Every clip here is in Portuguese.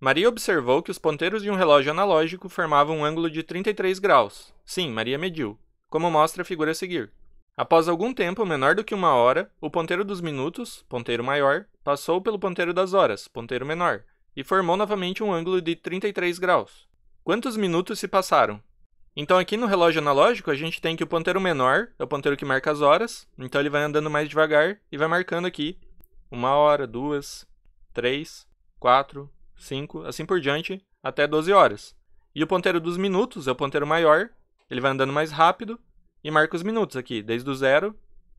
Maria observou que os ponteiros de um relógio analógico formavam um ângulo de 33 graus. Sim, Maria mediu, como mostra a figura a seguir. Após algum tempo menor do que uma hora, o ponteiro dos minutos, ponteiro maior, passou pelo ponteiro das horas, ponteiro menor, e formou novamente um ângulo de 33 graus. Quantos minutos se passaram? Então, aqui no relógio analógico, a gente tem que o ponteiro menor é o ponteiro que marca as horas, então ele vai andando mais devagar e vai marcando aqui uma hora, duas, três, quatro, 5, assim por diante, até 12 horas. E o ponteiro dos minutos é o ponteiro maior, ele vai andando mais rápido e marca os minutos aqui, desde o zero,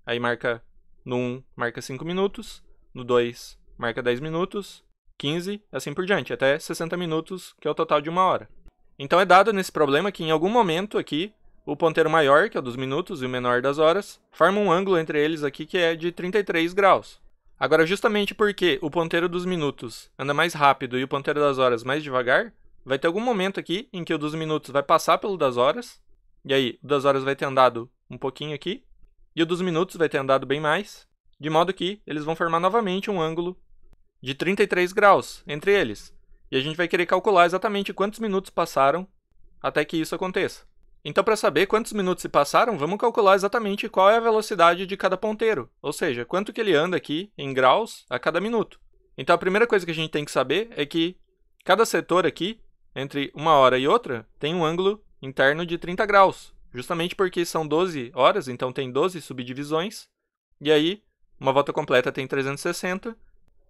aí marca no 1, um, marca 5 minutos, no 2, marca 10 minutos, 15, assim por diante, até 60 minutos, que é o total de uma hora. Então é dado nesse problema que em algum momento aqui, o ponteiro maior, que é o dos minutos, e o menor das horas, forma um ângulo entre eles aqui que é de 33 graus. Agora, justamente porque o ponteiro dos minutos anda mais rápido e o ponteiro das horas mais devagar, vai ter algum momento aqui em que o dos minutos vai passar pelo das horas, e aí o das horas vai ter andado um pouquinho aqui, e o dos minutos vai ter andado bem mais, de modo que eles vão formar novamente um ângulo de 33 graus entre eles. E a gente vai querer calcular exatamente quantos minutos passaram até que isso aconteça. Então, para saber quantos minutos se passaram, vamos calcular exatamente qual é a velocidade de cada ponteiro, ou seja, quanto que ele anda aqui em graus a cada minuto. Então, a primeira coisa que a gente tem que saber é que cada setor aqui, entre uma hora e outra, tem um ângulo interno de 30 graus, justamente porque são 12 horas, então tem 12 subdivisões, e aí uma volta completa tem 360,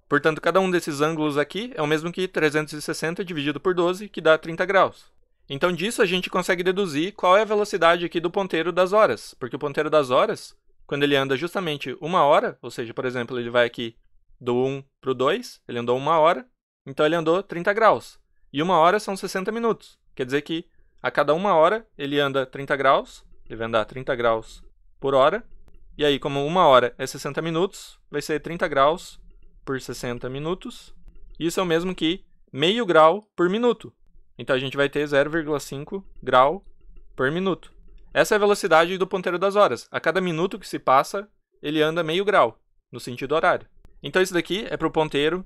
portanto, cada um desses ângulos aqui é o mesmo que 360 dividido por 12, que dá 30 graus. Então disso a gente consegue deduzir qual é a velocidade aqui do ponteiro das horas, porque o ponteiro das horas, quando ele anda justamente uma hora, ou seja, por exemplo, ele vai aqui do 1 para o 2, ele andou uma hora, então ele andou 30 graus. E uma hora são 60 minutos, quer dizer que a cada uma hora ele anda 30 graus, ele vai andar 30 graus por hora, e aí como uma hora é 60 minutos, vai ser 30 graus por 60 minutos, isso é o mesmo que meio grau por minuto. Então a gente vai ter 0,5 grau por minuto. Essa é a velocidade do ponteiro das horas. A cada minuto que se passa, ele anda meio grau, no sentido horário. Então isso daqui é para o ponteiro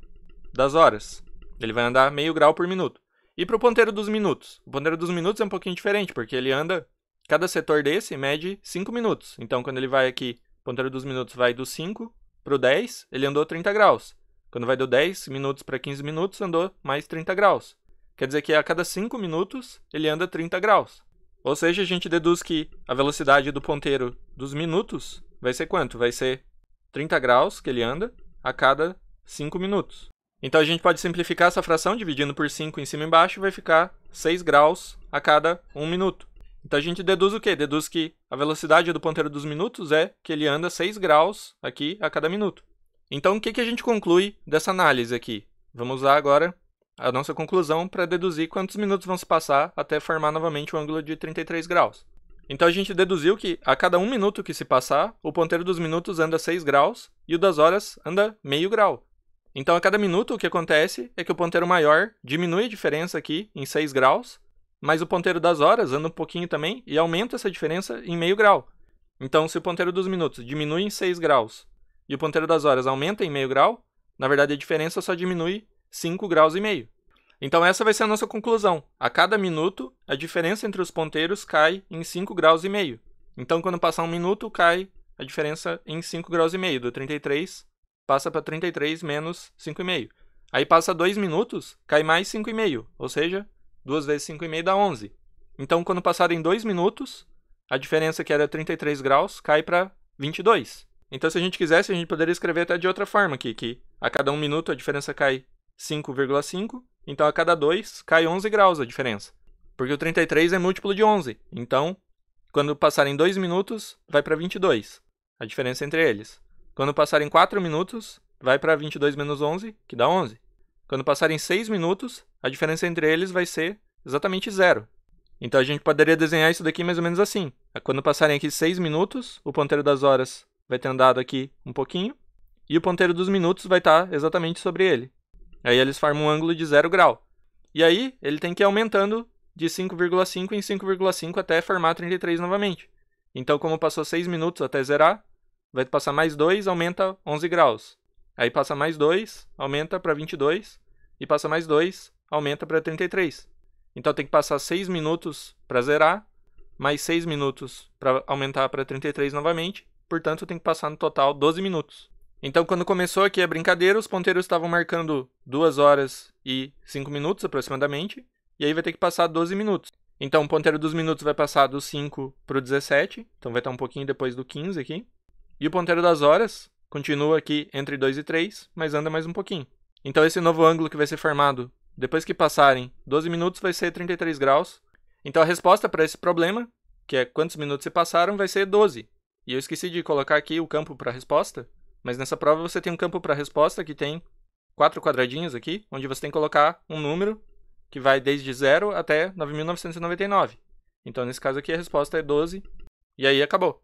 das horas. Ele vai andar meio grau por minuto. E para o ponteiro dos minutos? O ponteiro dos minutos é um pouquinho diferente, porque ele anda. Cada setor desse mede 5 minutos. Então, quando ele vai aqui, o ponteiro dos minutos vai do 5 para o 10, ele andou 30 graus. Quando vai do 10 minutos para 15 minutos, andou mais 30 graus. Quer dizer que a cada 5 minutos ele anda 30 graus. Ou seja, a gente deduz que a velocidade do ponteiro dos minutos vai ser quanto? Vai ser 30 graus que ele anda a cada 5 minutos. Então a gente pode simplificar essa fração dividindo por 5 em cima e embaixo, vai ficar 6 graus a cada 1 um minuto. Então a gente deduz o quê? Deduz que a velocidade do ponteiro dos minutos é que ele anda 6 graus aqui a cada minuto. Então o que, que a gente conclui dessa análise aqui? Vamos usar agora a nossa conclusão para deduzir quantos minutos vão se passar até formar novamente o um ângulo de 33 graus. Então a gente deduziu que a cada um minuto que se passar, o ponteiro dos minutos anda 6 graus e o das horas anda meio grau. Então a cada minuto o que acontece é que o ponteiro maior diminui a diferença aqui em 6 graus, mas o ponteiro das horas anda um pouquinho também e aumenta essa diferença em meio grau. Então se o ponteiro dos minutos diminui em 6 graus e o ponteiro das horas aumenta em meio grau, na verdade a diferença só diminui 5 graus e meio. Então essa vai ser a nossa conclusão. A cada minuto, a diferença entre os ponteiros cai em 5 graus e meio. Então quando passar um minuto, cai a diferença em 5 graus e meio, do 33 passa para 33 menos 5,5. Aí passa 2 minutos, cai mais 5,5, ou seja, 2 vezes 5,5 dá 11. Então, quando passarem 2 minutos, a diferença que era 33 graus cai para 22. Então, se a gente quisesse, a gente poderia escrever até de outra forma aqui, que a cada 1 um minuto a diferença cai 5,5, então a cada 2 cai 11 graus a diferença. Porque o 33 é múltiplo de 11, então quando passarem 2 minutos, vai para 22, a diferença entre eles. Quando passarem 4 minutos, vai para 22 menos 11, que dá 11. Quando passarem 6 minutos, a diferença entre eles vai ser exatamente zero. Então a gente poderia desenhar isso daqui mais ou menos assim. Quando passarem aqui 6 minutos, o ponteiro das horas vai ter andado aqui um pouquinho, e o ponteiro dos minutos vai estar tá exatamente sobre ele. Aí eles formam um ângulo de zero grau. E aí ele tem que ir aumentando de 5,5 em 5,5 até formar 33 novamente. Então, como passou 6 minutos até zerar, vai passar mais 2, aumenta 11 graus. Aí passa mais 2, aumenta para 22. E passa mais 2, aumenta para 33. Então tem que passar 6 minutos para zerar, mais 6 minutos para aumentar para 33 novamente. Portanto, tem que passar no total 12 minutos. Então, quando começou aqui a brincadeira, os ponteiros estavam marcando 2 horas e 5 minutos aproximadamente, e aí vai ter que passar 12 minutos. Então, o ponteiro dos minutos vai passar do 5 para o 17, então vai estar um pouquinho depois do 15 aqui. E o ponteiro das horas continua aqui entre 2 e 3, mas anda mais um pouquinho. Então, esse novo ângulo que vai ser formado depois que passarem 12 minutos vai ser 33 graus. Então, a resposta para esse problema, que é quantos minutos se passaram, vai ser 12. E eu esqueci de colocar aqui o campo para a resposta, mas nessa prova você tem um campo para resposta que tem quatro quadradinhos aqui, onde você tem que colocar um número que vai desde 0 até 9.999. Então, nesse caso aqui, a resposta é 12, e aí acabou.